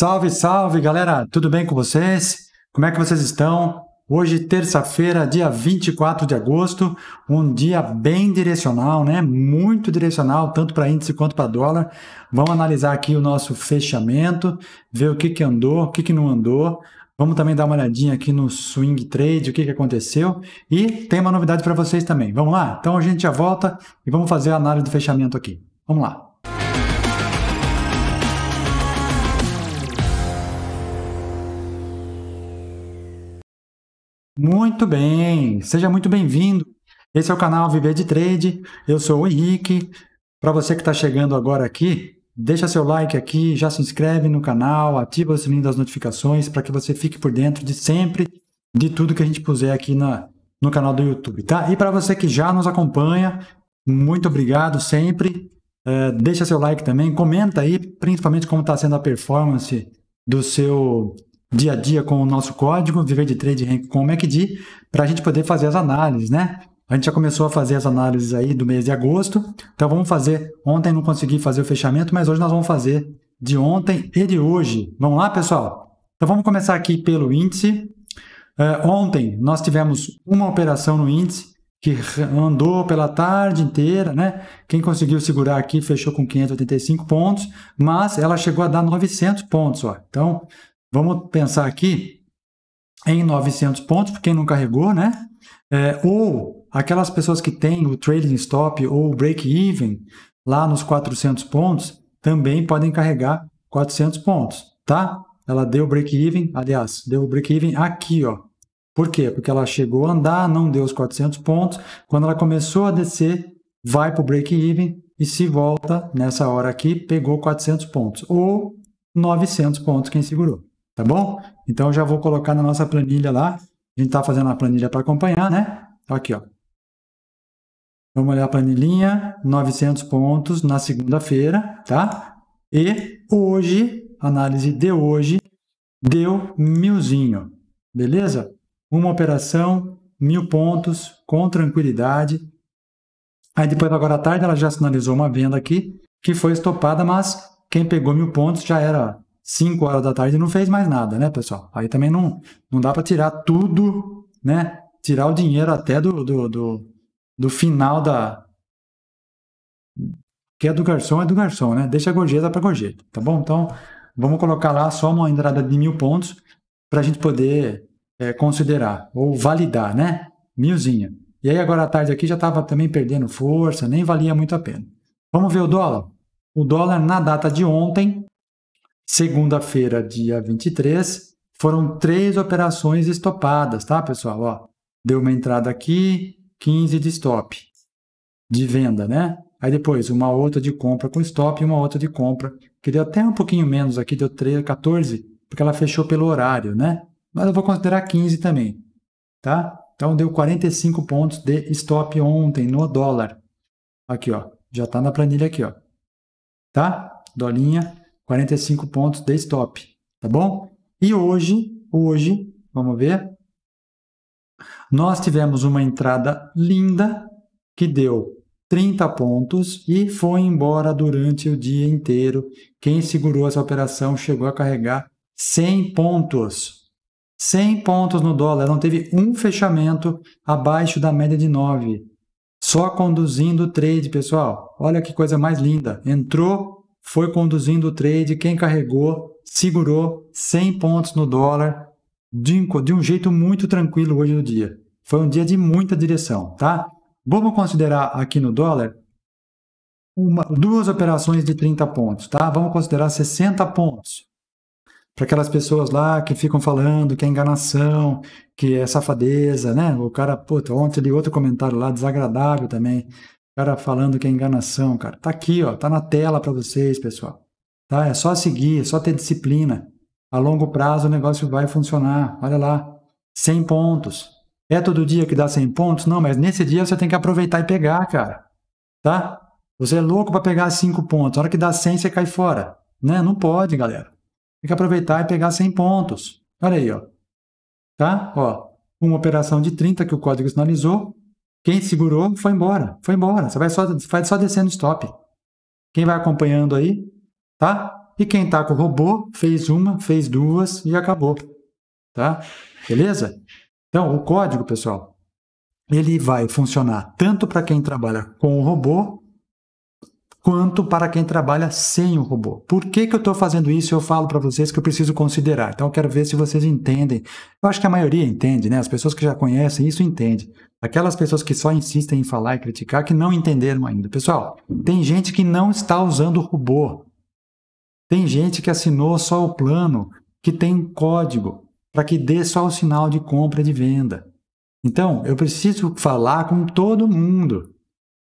Salve, salve, galera! Tudo bem com vocês? Como é que vocês estão? Hoje, terça-feira, dia 24 de agosto, um dia bem direcional, né? Muito direcional, tanto para índice quanto para dólar. Vamos analisar aqui o nosso fechamento, ver o que, que andou, o que, que não andou. Vamos também dar uma olhadinha aqui no swing trade, o que, que aconteceu. E tem uma novidade para vocês também. Vamos lá? Então a gente já volta e vamos fazer a análise do fechamento aqui. Vamos lá. Muito bem, seja muito bem-vindo. Esse é o canal Viver de Trade. Eu sou o Henrique. Para você que está chegando agora aqui, deixa seu like aqui, já se inscreve no canal, ativa o sininho das notificações para que você fique por dentro de sempre de tudo que a gente puser aqui na, no canal do YouTube, tá? E para você que já nos acompanha, muito obrigado sempre. É, deixa seu like também, comenta aí, principalmente como está sendo a performance do seu dia a dia com o nosso código, viver de trade rank com o MACD, para a gente poder fazer as análises, né? A gente já começou a fazer as análises aí do mês de agosto, então vamos fazer. Ontem não consegui fazer o fechamento, mas hoje nós vamos fazer de ontem e de hoje. Vamos lá, pessoal? Então vamos começar aqui pelo índice. É, ontem nós tivemos uma operação no índice que andou pela tarde inteira, né? Quem conseguiu segurar aqui fechou com 585 pontos, mas ela chegou a dar 900 pontos, ó. Então, Vamos pensar aqui em 900 pontos, para quem não carregou, né? É, ou aquelas pessoas que têm o trading stop ou o break-even lá nos 400 pontos, também podem carregar 400 pontos, tá? Ela deu break-even, aliás, deu break-even aqui, ó. Por quê? Porque ela chegou a andar, não deu os 400 pontos. Quando ela começou a descer, vai para o break-even e se volta nessa hora aqui, pegou 400 pontos. Ou 900 pontos quem segurou tá bom? Então já vou colocar na nossa planilha lá. A gente está fazendo a planilha para acompanhar, né? Tá aqui, ó. Vamos olhar a planilhinha, 900 pontos na segunda-feira, tá? E hoje, análise de hoje, deu milzinho, beleza? Uma operação, mil pontos, com tranquilidade. Aí depois, agora à tarde, ela já sinalizou uma venda aqui, que foi estopada, mas quem pegou mil pontos já era 5 horas da tarde e não fez mais nada, né, pessoal? Aí também não, não dá para tirar tudo, né? Tirar o dinheiro até do, do, do, do final da. Que é do garçom, é do garçom, né? Deixa a gorjeta para gorjeta, tá bom? Então, vamos colocar lá só uma entrada de mil pontos para a gente poder é, considerar ou validar, né? Milzinha. E aí agora à tarde aqui já estava também perdendo força, nem valia muito a pena. Vamos ver o dólar? O dólar na data de ontem segunda-feira, dia 23, foram três operações estopadas, tá, pessoal? Ó, deu uma entrada aqui, 15 de stop, de venda, né? Aí depois, uma outra de compra com stop e uma outra de compra, que deu até um pouquinho menos aqui, deu 13, 14, porque ela fechou pelo horário, né? Mas eu vou considerar 15 também, tá? Então deu 45 pontos de stop ontem no dólar. Aqui, ó, já tá na planilha aqui, ó. Tá? Dolinha 45 pontos de stop, tá bom? E hoje, hoje, vamos ver, nós tivemos uma entrada linda que deu 30 pontos e foi embora durante o dia inteiro. Quem segurou essa operação chegou a carregar 100 pontos. 100 pontos no dólar, não teve um fechamento abaixo da média de 9. Só conduzindo o trade, pessoal. Olha que coisa mais linda. Entrou, foi conduzindo o trade, quem carregou, segurou 100 pontos no dólar de, de um jeito muito tranquilo hoje no dia. Foi um dia de muita direção, tá? Vamos considerar aqui no dólar uma, duas operações de 30 pontos, tá? Vamos considerar 60 pontos. Para aquelas pessoas lá que ficam falando que é enganação, que é safadeza, né? O cara, puta, ontem li outro comentário lá desagradável também cara falando que é enganação, cara. Tá aqui, ó, tá na tela para vocês, pessoal. Tá? É só seguir, é só ter disciplina. A longo prazo o negócio vai funcionar. Olha lá, 100 pontos. É todo dia que dá 100 pontos? Não, mas nesse dia você tem que aproveitar e pegar, cara. Tá? Você é louco para pegar 5 pontos. A hora que dá 100, você cai fora. Né? Não pode, galera. Tem que aproveitar e pegar 100 pontos. Olha aí, ó. Tá? Ó, uma operação de 30 que o código sinalizou, quem segurou foi embora, foi embora. Você vai só, vai só descendo stop. Quem vai acompanhando aí, tá? E quem tá com o robô fez uma, fez duas e acabou, tá? Beleza? Então, o código, pessoal, ele vai funcionar tanto para quem trabalha com o robô quanto para quem trabalha sem o robô. Por que, que eu estou fazendo isso? Eu falo para vocês que eu preciso considerar. Então, eu quero ver se vocês entendem. Eu acho que a maioria entende, né? As pessoas que já conhecem isso entendem. Aquelas pessoas que só insistem em falar e criticar que não entenderam ainda. Pessoal, tem gente que não está usando o robô. Tem gente que assinou só o plano, que tem código, para que dê só o sinal de compra e de venda. Então, eu preciso falar com todo mundo.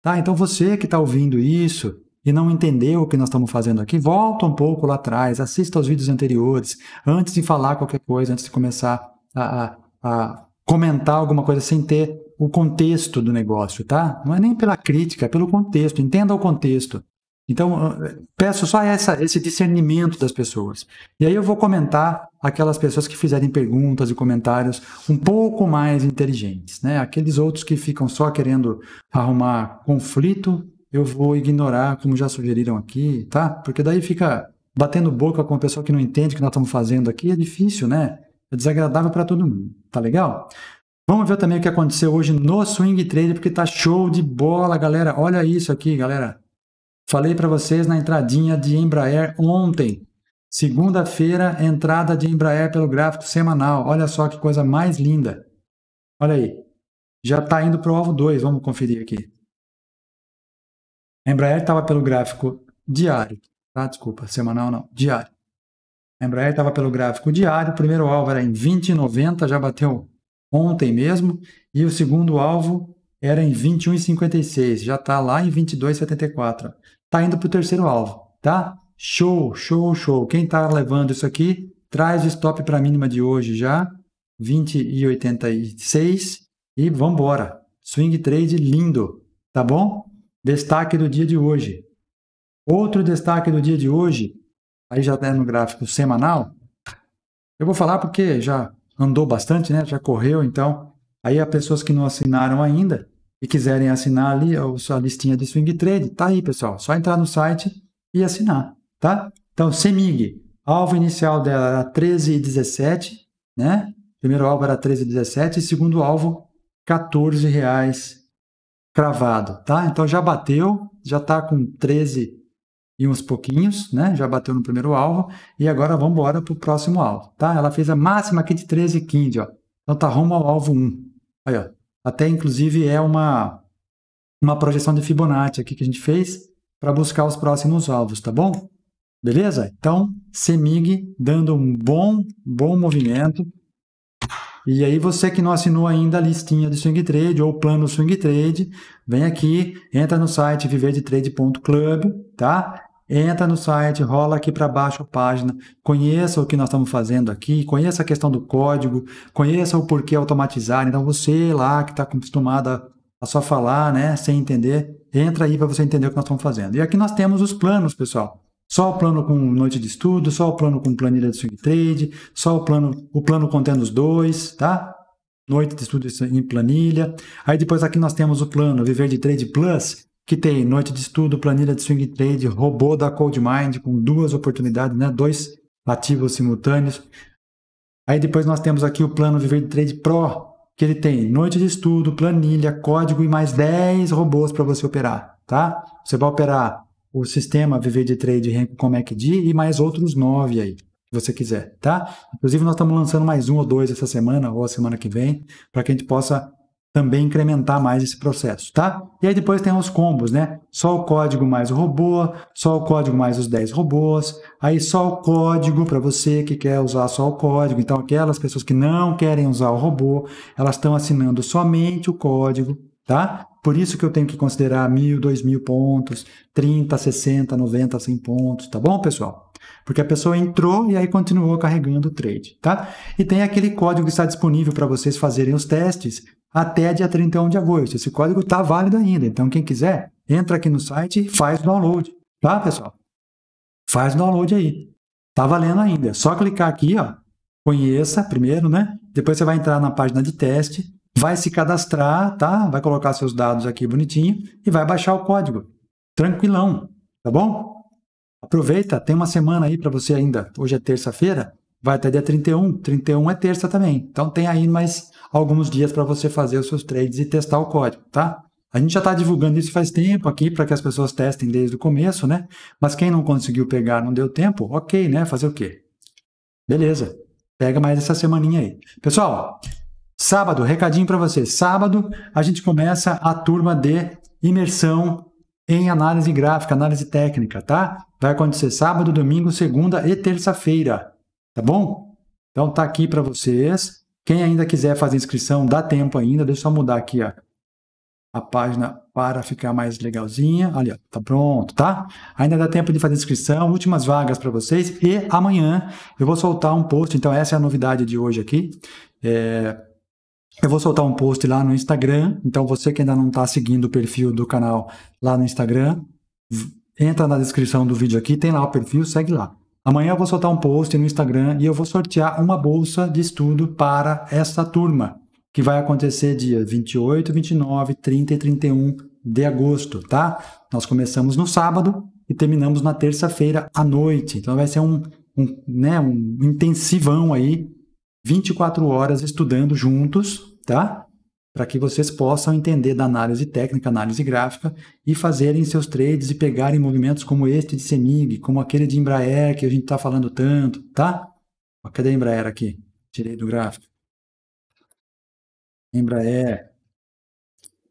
Tá? Então, você que está ouvindo isso, e não entendeu o que nós estamos fazendo aqui, volta um pouco lá atrás, assista aos vídeos anteriores, antes de falar qualquer coisa, antes de começar a, a, a comentar alguma coisa sem ter o contexto do negócio, tá? Não é nem pela crítica, é pelo contexto, entenda o contexto. Então, peço só essa, esse discernimento das pessoas. E aí eu vou comentar aquelas pessoas que fizerem perguntas e comentários um pouco mais inteligentes, né? Aqueles outros que ficam só querendo arrumar conflito eu vou ignorar, como já sugeriram aqui, tá? Porque daí fica batendo boca com uma pessoa que não entende o que nós estamos fazendo aqui, é difícil, né? É desagradável para todo mundo, tá legal? Vamos ver também o que aconteceu hoje no Swing Trade, porque tá show de bola, galera. Olha isso aqui, galera. Falei para vocês na entradinha de Embraer ontem. Segunda-feira, entrada de Embraer pelo gráfico semanal. Olha só que coisa mais linda. Olha aí. Já está indo para o alvo 2. Vamos conferir aqui. A Embraer estava pelo gráfico diário, tá? Desculpa, semanal não, diário. A Embraer estava pelo gráfico diário, o primeiro alvo era em 20,90, já bateu ontem mesmo, e o segundo alvo era em 21,56, já está lá em 22,74. Está indo para o terceiro alvo, tá? Show, show, show. Quem está levando isso aqui, traz o stop para a mínima de hoje já, 20,86 e vambora. Swing trade lindo, tá bom? Destaque do dia de hoje. Outro destaque do dia de hoje, aí já está no gráfico semanal. Eu vou falar porque já andou bastante, né? Já correu, então. Aí há pessoas que não assinaram ainda e quiserem assinar ali a sua listinha de swing trade, tá aí, pessoal. Só entrar no site e assinar, tá? Então, CEMIG, alvo inicial dela era 13,17, né? Primeiro alvo era 13,17 e segundo alvo, R$ 14,00 cravado, tá? Então já bateu, já está com 13 e uns pouquinhos, né? Já bateu no primeiro alvo e agora vamos embora para o próximo alvo, tá? Ela fez a máxima aqui de 13 e 15, ó. Então tá rumo ao alvo 1. Aí, ó. Até inclusive é uma uma projeção de Fibonacci aqui que a gente fez para buscar os próximos alvos, tá bom? Beleza? Então, CEMIG dando um bom, bom movimento e aí você que não assinou ainda a listinha de swing trade ou o plano swing trade, vem aqui, entra no site viverdetrade.club, tá? Entra no site, rola aqui para baixo a página, conheça o que nós estamos fazendo aqui, conheça a questão do código, conheça o porquê automatizar. Então você lá que está acostumada a só falar, né, sem entender, entra aí para você entender o que nós estamos fazendo. E aqui nós temos os planos, pessoal. Só o plano com noite de estudo, só o plano com planilha de swing trade, só o plano, o plano contendo os dois, tá? Noite de estudo em planilha. Aí depois aqui nós temos o plano Viver de Trade Plus, que tem noite de estudo, planilha de swing trade, robô da coldmind com duas oportunidades, né? Dois ativos simultâneos. Aí depois nós temos aqui o plano Viver de Trade Pro, que ele tem noite de estudo, planilha, código e mais 10 robôs para você operar, tá? Você vai operar o sistema Viver de Trade Renko com MACD é e mais outros nove aí, se você quiser, tá? Inclusive, nós estamos lançando mais um ou dois essa semana ou a semana que vem, para que a gente possa também incrementar mais esse processo, tá? E aí depois tem os combos, né? Só o código mais o robô, só o código mais os 10 robôs, aí só o código para você que quer usar só o código. Então aquelas pessoas que não querem usar o robô, elas estão assinando somente o código, tá? Por isso que eu tenho que considerar mil, dois mil pontos, 30, 60, 90, 100 pontos, tá bom, pessoal? Porque a pessoa entrou e aí continuou carregando o trade, tá? E tem aquele código que está disponível para vocês fazerem os testes até dia 31 de agosto. Esse código está válido ainda, então quem quiser, entra aqui no site e faz o download, tá, pessoal? Faz o download aí. Tá valendo ainda. É só clicar aqui, ó, conheça primeiro, né? Depois você vai entrar na página de teste vai se cadastrar, tá? Vai colocar seus dados aqui bonitinho e vai baixar o código. Tranquilão, tá bom? Aproveita, tem uma semana aí para você ainda. Hoje é terça-feira, vai até dia 31. 31 é terça também. Então tem aí mais alguns dias para você fazer os seus trades e testar o código, tá? A gente já está divulgando isso faz tempo aqui para que as pessoas testem desde o começo, né? Mas quem não conseguiu pegar, não deu tempo, ok, né? Fazer o quê? Beleza. Pega mais essa semaninha aí. Pessoal, Sábado, recadinho para você. Sábado a gente começa a turma de imersão em análise gráfica, análise técnica, tá? Vai acontecer sábado, domingo, segunda e terça-feira, tá bom? Então tá aqui para vocês. Quem ainda quiser fazer inscrição, dá tempo ainda. Deixa eu só mudar aqui a a página para ficar mais legalzinha. Ali, ó, tá pronto, tá? Ainda dá tempo de fazer inscrição, últimas vagas para vocês. E amanhã eu vou soltar um post. Então essa é a novidade de hoje aqui. É, eu vou soltar um post lá no Instagram, então você que ainda não está seguindo o perfil do canal lá no Instagram, entra na descrição do vídeo aqui, tem lá o perfil, segue lá. Amanhã eu vou soltar um post no Instagram e eu vou sortear uma bolsa de estudo para essa turma, que vai acontecer dia 28, 29, 30 e 31 de agosto, tá? Nós começamos no sábado e terminamos na terça-feira à noite. Então vai ser um, um, né, um intensivão aí 24 horas estudando juntos, tá? Para que vocês possam entender da análise técnica, análise gráfica e fazerem seus trades e pegarem movimentos como este de Semig, como aquele de Embraer que a gente está falando tanto, tá? Cadê a Embraer aqui? Tirei do gráfico. Embraer,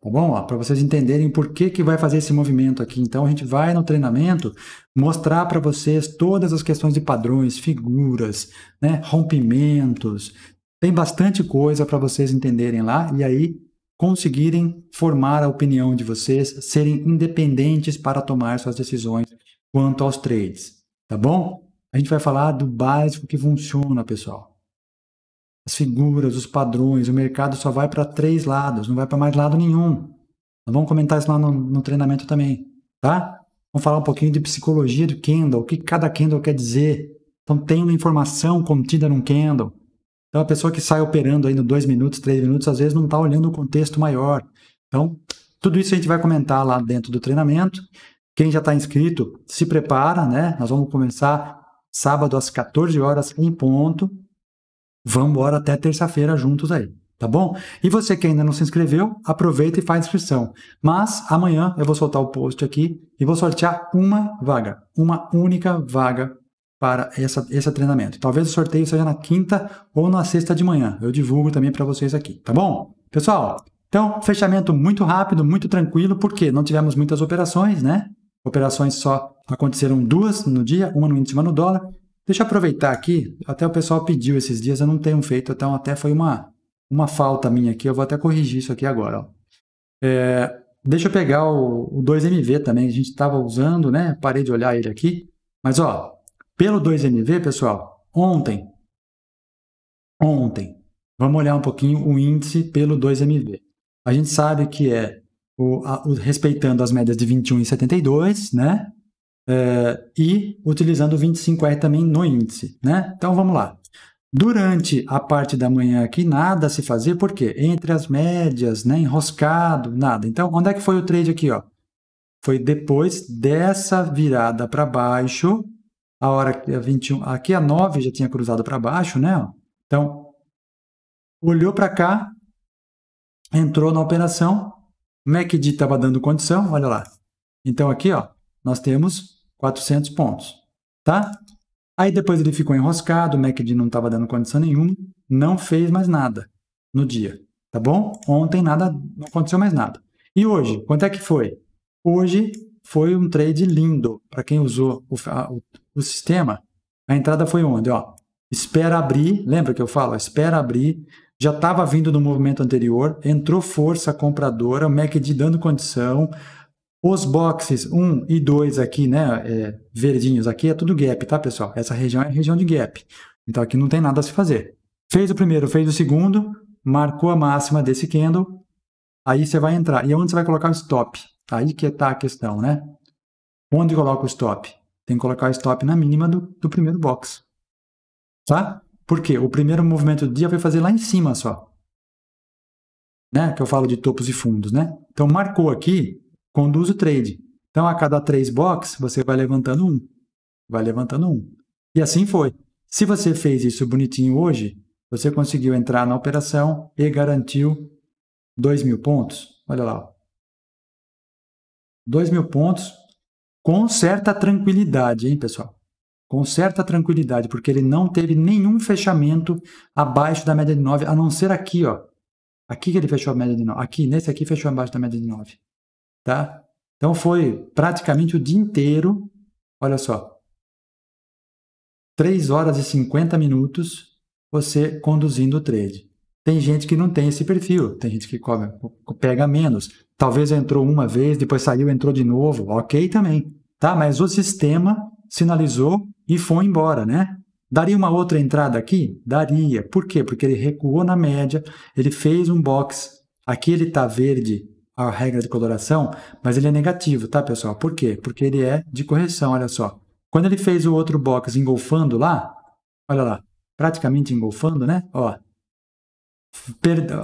Tá bom? Para vocês entenderem por que, que vai fazer esse movimento aqui. Então, a gente vai no treinamento mostrar para vocês todas as questões de padrões, figuras, né? rompimentos. Tem bastante coisa para vocês entenderem lá e aí conseguirem formar a opinião de vocês, serem independentes para tomar suas decisões quanto aos trades. Tá bom? A gente vai falar do básico que funciona, pessoal as figuras, os padrões, o mercado só vai para três lados, não vai para mais lado nenhum. vamos comentar isso lá no, no, treinamento também, tá? Vamos falar um pouquinho de psicologia do candle, o que cada candle quer dizer. Então, tem uma informação contida num candle. Então, a pessoa que sai operando aí no dois minutos, três minutos, às vezes não está olhando o contexto maior. Então, tudo isso a gente vai comentar lá dentro do treinamento. Quem já está inscrito, se prepara, né? Nós vamos começar sábado às 14 horas em ponto. Vamos embora até terça-feira juntos aí, tá bom? E você que ainda não se inscreveu, aproveita e faz inscrição. Mas amanhã eu vou soltar o post aqui e vou sortear uma vaga, uma única vaga para essa, esse treinamento. Talvez o sorteio seja na quinta ou na sexta de manhã. Eu divulgo também para vocês aqui, tá bom? Pessoal, então, fechamento muito rápido, muito tranquilo, porque não tivemos muitas operações, né? Operações só aconteceram duas no dia, uma no índice e uma no dólar. Deixa eu aproveitar aqui, até o pessoal pediu esses dias, eu não tenho feito, então até foi uma, uma falta minha aqui, eu vou até corrigir isso aqui agora. É, deixa eu pegar o, o 2MV também, a gente estava usando, né? Parei de olhar ele aqui. Mas ó, pelo 2MV, pessoal, ontem, ontem, vamos olhar um pouquinho o índice pelo 2MV. A gente sabe que é o, a, o respeitando as médias de 21 e 72, né? uh, e utilizando o 25R também no índice, né? Então vamos lá. Durante a parte da manhã aqui, nada se fazer, por quê? Entre as médias, né? Enroscado, nada. Então, onde é que foi o trade aqui, ó? Foi depois dessa virada para baixo, a hora que a 21, aqui a 9 já tinha cruzado para baixo, né? Então, olhou para cá, entrou na operação, MACD estava dando condição, olha lá. Então aqui, ó, nós temos 400 pontos, tá? Aí depois ele ficou enroscado, o MACD não estava dando condição nenhuma, não fez mais nada no dia, tá bom? Ontem nada, não aconteceu mais nada. E hoje, quanto é que foi? Hoje foi um trade lindo para quem usou o, a, o, o, sistema. A entrada foi onde? Ó, espera abrir, lembra que eu falo? Espera abrir, já estava vindo no movimento anterior, entrou força compradora, o MACD dando condição, os boxes 1 e 2 aqui, né, é, verdinhos aqui, é tudo gap, tá, pessoal? Essa região é região de gap. Então aqui não tem nada a se fazer. Fez o primeiro, fez o segundo, marcou a máxima desse candle, aí você vai entrar. E onde você vai colocar o stop? Aí que está a questão, né? Onde coloca o stop? Tem que colocar o stop na mínima do, do primeiro box. Tá? Porque o primeiro movimento do dia vai fazer lá em cima só. Né? Que eu falo de topos e fundos, né? Então marcou aqui, conduz o trade. Então, a cada três blocos, você vai levantando um, vai levantando um. E assim foi. Se você fez isso bonitinho hoje, você conseguiu entrar na operação e garantiu 2 mil pontos. Olha lá. 2 mil pontos com certa tranquilidade, hein, pessoal? Com certa tranquilidade, porque ele não teve nenhum fechamento abaixo da média de 9, a não ser aqui, ó. Aqui que ele fechou a média de 9. Aqui, nesse aqui, fechou abaixo da média de 9 tá? Então foi praticamente o dia inteiro, olha só, 3 horas e 50 minutos você conduzindo o trade. Tem gente que não tem esse perfil, tem gente que come, pega menos. Talvez entrou uma vez, depois saiu, entrou de novo, ok também, tá? Mas o sistema sinalizou e foi embora, né? Daria uma outra entrada aqui? Daria. Por quê? Porque ele recuou na média, ele fez um box. Aqui ele está verde a regra de coloração, mas ele é negativo, tá, pessoal? Por quê? Porque ele é de correção, olha só. Quando ele fez o outro box engolfando lá, olha lá, praticamente engolfando, né? Ó,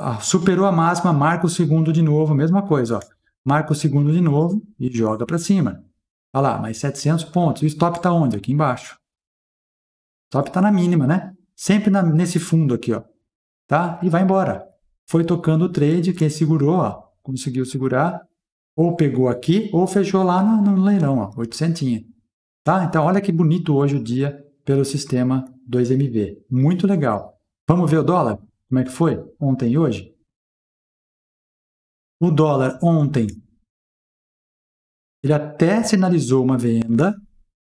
ah, superou a máxima, marca o segundo de novo, mesma coisa, ó. Marca o segundo de novo e joga para cima. Olha lá, mais 700 pontos. E o stop está onde? Aqui embaixo. stop está na mínima, né? Sempre na, nesse fundo aqui, ó. Tá? E vai embora. Foi tocando o trade, quem segurou, ó conseguiu segurar, ou pegou aqui, ou fechou lá no, no leilão, ó, 800. Tá? Então, olha que bonito hoje o dia pelo sistema 2MV. Muito legal. Vamos ver o dólar? Como é que foi ontem e hoje? O dólar ontem, ele até sinalizou uma venda,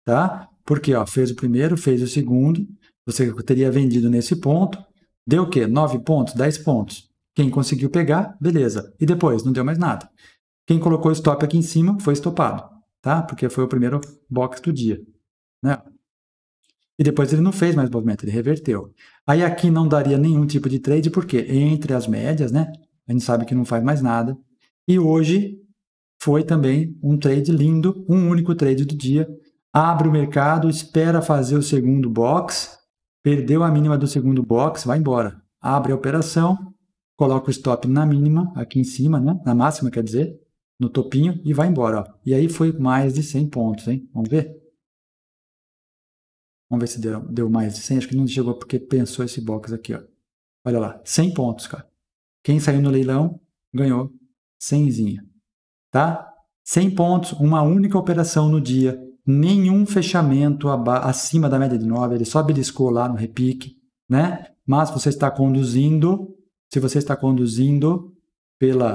tá? Porque ó, fez o primeiro, fez o segundo, você teria vendido nesse ponto, deu o quê? 9 pontos, 10 pontos. Quem conseguiu pegar, beleza. E depois, não deu mais nada. Quem colocou o stop aqui em cima foi estopado, tá? Porque foi o primeiro box do dia, né? E depois ele não fez mais movimento, ele reverteu. Aí aqui não daria nenhum tipo de trade, porque entre as médias, né? A gente sabe que não faz mais nada. E hoje foi também um trade lindo, um único trade do dia. Abre o mercado, espera fazer o segundo box, perdeu a mínima do segundo box, vai embora. Abre a operação, coloca o stop na mínima, aqui em cima, né? na máxima, quer dizer, no topinho e vai embora. Ó. E aí foi mais de 100 pontos, hein? Vamos ver? Vamos ver se deu, deu mais de 100. Acho que não chegou porque pensou esse box aqui. Ó. Olha lá, 100 pontos, cara. Quem saiu no leilão ganhou 100 tá? 100 pontos, uma única operação no dia, nenhum fechamento acima da média de 9, ele só beliscou lá no repique, né? Mas você está conduzindo se você está conduzindo pela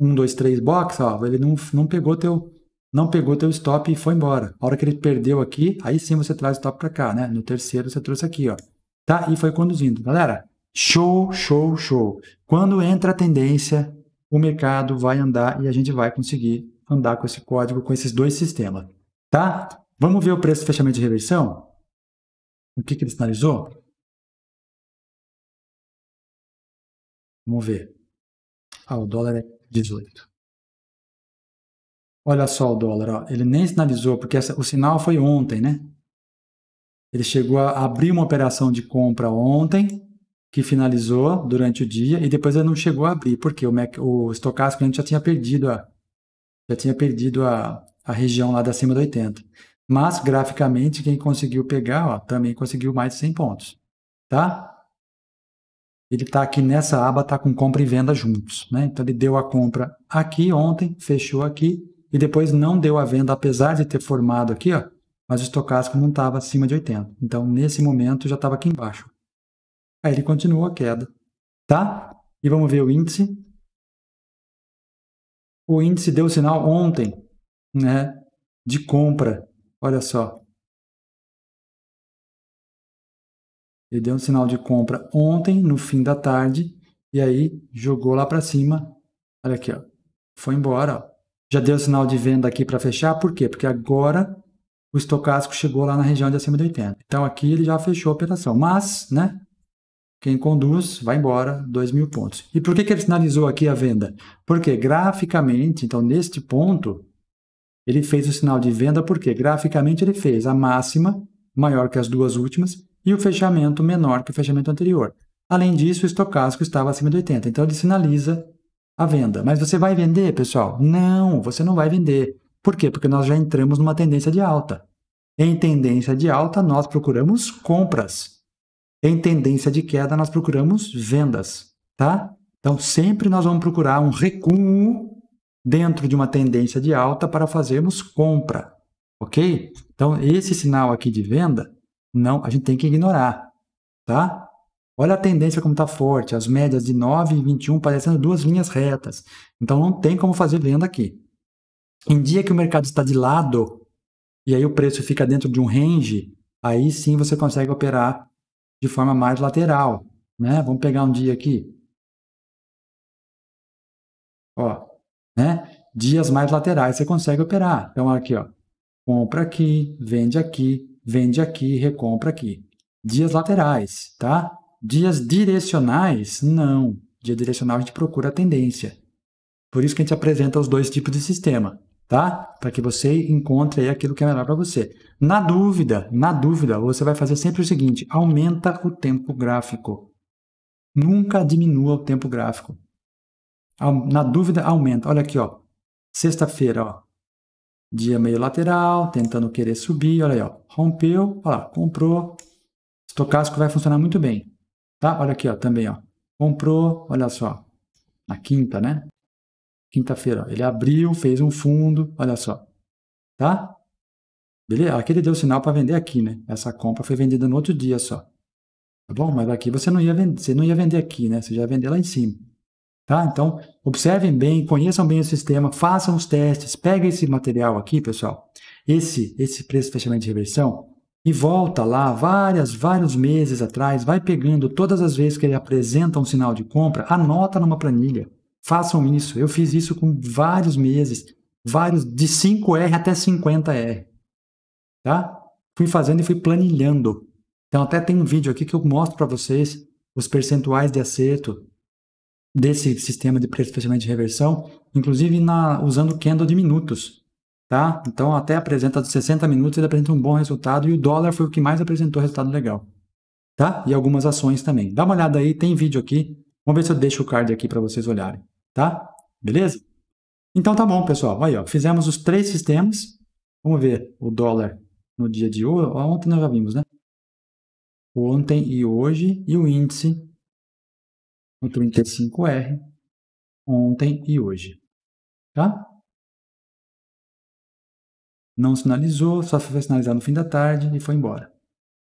1, 2, 3 box, ó, ele não, não pegou teu não pegou teu stop e foi embora. A hora que ele perdeu aqui, aí sim você traz o stop para cá, né? No terceiro você trouxe aqui, ó. Tá? E foi conduzindo. Galera, show, show, show. Quando entra a tendência, o mercado vai andar e a gente vai conseguir andar com esse código, com esses dois sistemas, tá? Vamos ver o preço de fechamento de reversão? O que, que ele sinalizou? Vamos ver. Ah, o dólar é 18. Olha só o dólar, ó. ele nem sinalizou, porque essa, o sinal foi ontem, né? Ele chegou a abrir uma operação de compra ontem, que finalizou durante o dia, e depois ele não chegou a abrir, porque o, Mac, o estocástico já tinha perdido a, já tinha perdido a, a região lá da cima do 80. Mas, graficamente, quem conseguiu pegar, ó, também conseguiu mais de 100 pontos, tá? ele está aqui nessa aba, está com compra e venda juntos. Né? Então, ele deu a compra aqui ontem, fechou aqui, e depois não deu a venda, apesar de ter formado aqui, ó, mas o estocástico não estava acima de 80. Então, nesse momento, já estava aqui embaixo. Aí ele continuou a queda. Tá? E vamos ver o índice. O índice deu sinal ontem né, de compra. Olha só, Ele deu um sinal de compra ontem, no fim da tarde, e aí jogou lá para cima. Olha aqui, ó. Foi embora. Ó. Já deu sinal de venda aqui para fechar. Por quê? Porque agora o estocástico chegou lá na região de acima de 80. Então aqui ele já fechou a operação. Mas, né? Quem conduz vai embora 2 mil pontos. E por que, que ele sinalizou aqui a venda? Porque graficamente, então neste ponto, ele fez o sinal de venda porque graficamente ele fez a máxima maior que as duas últimas e o fechamento menor que o fechamento anterior. Além disso, o estocástico estava acima de 80, então ele sinaliza a venda. Mas você vai vender, pessoal? Não, você não vai vender. Por quê? Porque nós já entramos numa tendência de alta. Em tendência de alta, nós procuramos compras. Em tendência de queda, nós procuramos vendas, tá? Então, sempre nós vamos procurar um recuo dentro de uma tendência de alta para fazermos compra, ok? Então, esse sinal aqui de venda, não, a gente tem que ignorar, tá? Olha a tendência como está forte, as médias de 9 e 21 parecendo duas linhas retas. Então não tem como fazer venda aqui. Em dia que o mercado está de lado e aí o preço fica dentro de um range, aí sim você consegue operar de forma mais lateral, né? Vamos pegar um dia aqui. Ó, né? Dias mais laterais você consegue operar. Então aqui, ó, compra aqui, vende aqui, vende aqui, recompra aqui. Dias laterais, tá? Dias direcionais, não. Dia direcional a gente procura a tendência. Por isso que a gente apresenta os dois tipos de sistema, tá? Para que você encontre aí aquilo que é melhor para você. Na dúvida, na dúvida, você vai fazer sempre o seguinte: aumenta o tempo gráfico. Nunca diminua o tempo gráfico. Na dúvida, aumenta. Olha aqui, ó. Sexta-feira, ó dia meio lateral, tentando querer subir, olha aí, ó, rompeu, olha lá, comprou, estocástico vai funcionar muito bem, tá? Olha aqui, ó, também, ó, comprou, olha só, na quinta, né? Quinta-feira, ele abriu, fez um fundo, olha só, tá? Beleza? Aqui ele deu sinal para vender aqui, né? Essa compra foi vendida no outro dia só, tá bom? Mas aqui você não ia vender, você não ia vender aqui, né? Você já vendeu lá em cima. Tá? Então, observem bem, conheçam bem o sistema, façam os testes, peguem esse material aqui, pessoal, esse, esse preço de fechamento de reversão, e volta lá várias, vários meses atrás, vai pegando todas as vezes que ele apresenta um sinal de compra, anota numa planilha. Façam isso. Eu fiz isso com vários meses, vários de 5R até 50R. Tá? Fui fazendo e fui planilhando. Então até tem um vídeo aqui que eu mostro para vocês os percentuais de acerto desse sistema de preço especialmente de reversão, inclusive na, usando o candle de minutos, tá? Então até apresenta 60 minutos, ele apresenta um bom resultado e o dólar foi o que mais apresentou resultado legal, tá? E algumas ações também. Dá uma olhada aí, tem vídeo aqui. Vamos ver se eu deixo o card aqui para vocês olharem, tá? Beleza? Então tá bom, pessoal. Aí, ó, fizemos os três sistemas. Vamos ver o dólar no dia de hoje. Ontem nós já vimos, né? Ontem e hoje e o índice no 35R ontem e hoje, tá? Não sinalizou, só foi sinalizar no fim da tarde e foi embora.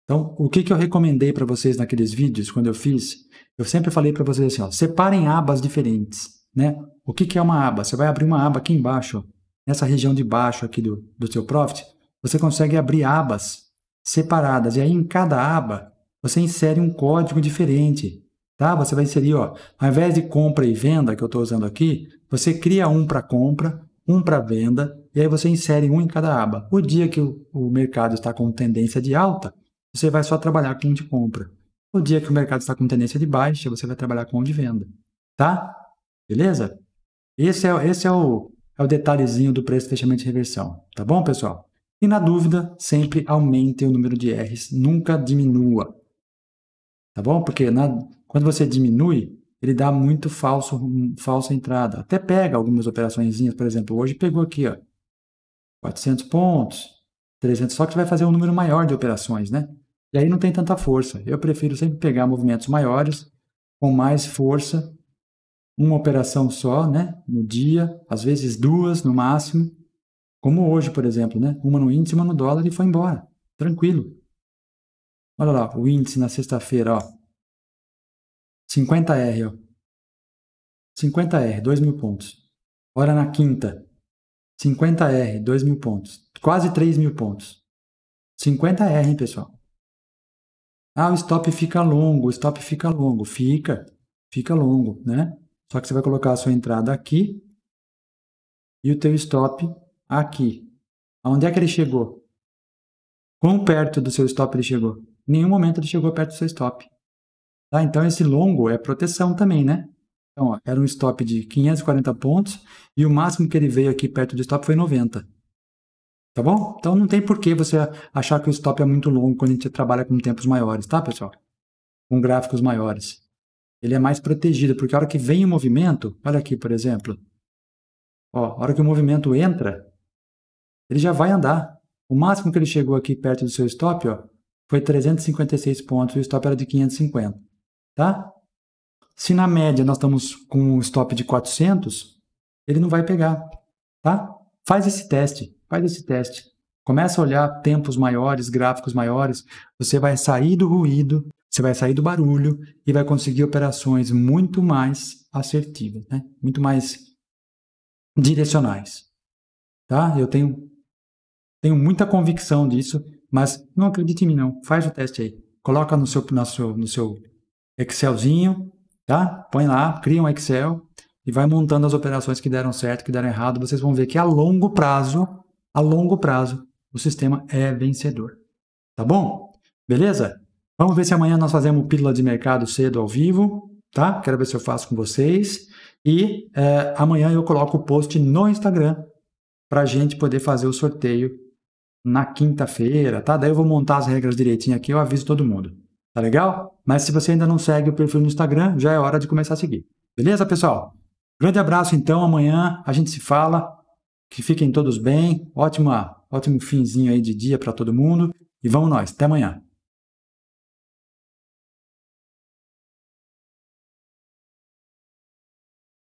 Então, o que, que eu recomendei para vocês naqueles vídeos, quando eu fiz, eu sempre falei para vocês assim, ó, separem abas diferentes, né? O que, que é uma aba? Você vai abrir uma aba aqui embaixo, nessa região de baixo aqui do, do seu Profit, você consegue abrir abas separadas, e aí em cada aba, você insere um código diferente, Tá? Você vai inserir, ó, ao invés de compra e venda que eu estou usando aqui, você cria um para compra, um para venda, e aí você insere um em cada aba. O dia que o, o mercado está com tendência de alta, você vai só trabalhar com um de compra. O dia que o mercado está com tendência de baixa, você vai trabalhar com um de venda. Tá? Beleza? Esse é, esse é, o, é o detalhezinho do preço, fechamento de reversão. Tá bom, pessoal? E na dúvida, sempre aumente o número de R's, nunca diminua. Tá bom? Porque na, quando você diminui, ele dá muito falso, falsa entrada. Até pega algumas operações, por exemplo, hoje pegou aqui, ó, 400 pontos, 300, só que você vai fazer um número maior de operações, né? E aí não tem tanta força. Eu prefiro sempre pegar movimentos maiores, com mais força, uma operação só, né? No dia, às vezes duas no máximo. Como hoje, por exemplo, né? Uma no índice, uma no dólar e foi embora. Tranquilo. Olha lá, o índice na sexta-feira, ó, 50R, ó. 50R, 2 mil pontos. Ora na quinta. 50R, 2 mil pontos. Quase 3 mil pontos. 50R, hein, pessoal? Ah, o stop fica longo, o stop fica longo. Fica, fica longo, né? Só que você vai colocar a sua entrada aqui e o teu stop aqui. Aonde é que ele chegou? Quão perto do seu stop ele chegou? Em nenhum momento ele chegou perto do seu stop. Tá? Então, esse longo é proteção também, né? Então, ó, era um stop de 540 pontos e o máximo que ele veio aqui perto do stop foi 90. Tá bom? Então, não tem por que você achar que o stop é muito longo quando a gente trabalha com tempos maiores, tá, pessoal? Com gráficos maiores. Ele é mais protegido, porque a hora que vem o movimento, olha aqui, por exemplo. Ó, a hora que o movimento entra, ele já vai andar. O máximo que ele chegou aqui perto do seu stop ó, foi 356 pontos e o stop era de 550 tá? Se na média nós estamos com um stop de 400, ele não vai pegar, tá? Faz esse teste, faz esse teste. Começa a olhar tempos maiores, gráficos maiores, você vai sair do ruído, você vai sair do barulho e vai conseguir operações muito mais assertivas, né? Muito mais direcionais, tá? Eu tenho tenho muita convicção disso, mas não acredite em mim não. Faz o teste aí. Coloca no seu no seu, no seu Excelzinho, tá? Põe lá, cria um Excel e vai montando as operações que deram certo, que deram errado. Vocês vão ver que a longo prazo, a longo prazo, o sistema é vencedor. Tá bom? Beleza? Vamos ver se amanhã nós fazemos pílula de mercado cedo ao vivo, tá? Quero ver se eu faço com vocês. E é, amanhã eu coloco o post no Instagram para a gente poder fazer o sorteio na quinta-feira, tá? Daí eu vou montar as regras direitinho aqui, eu aviso todo mundo. Tá legal? Mas se você ainda não segue o perfil no Instagram, já é hora de começar a seguir. Beleza, pessoal? Grande abraço, então. Amanhã a gente se fala. Que fiquem todos bem. Ótima, ótimo finzinho aí de dia para todo mundo. E vamos nós. Até amanhã.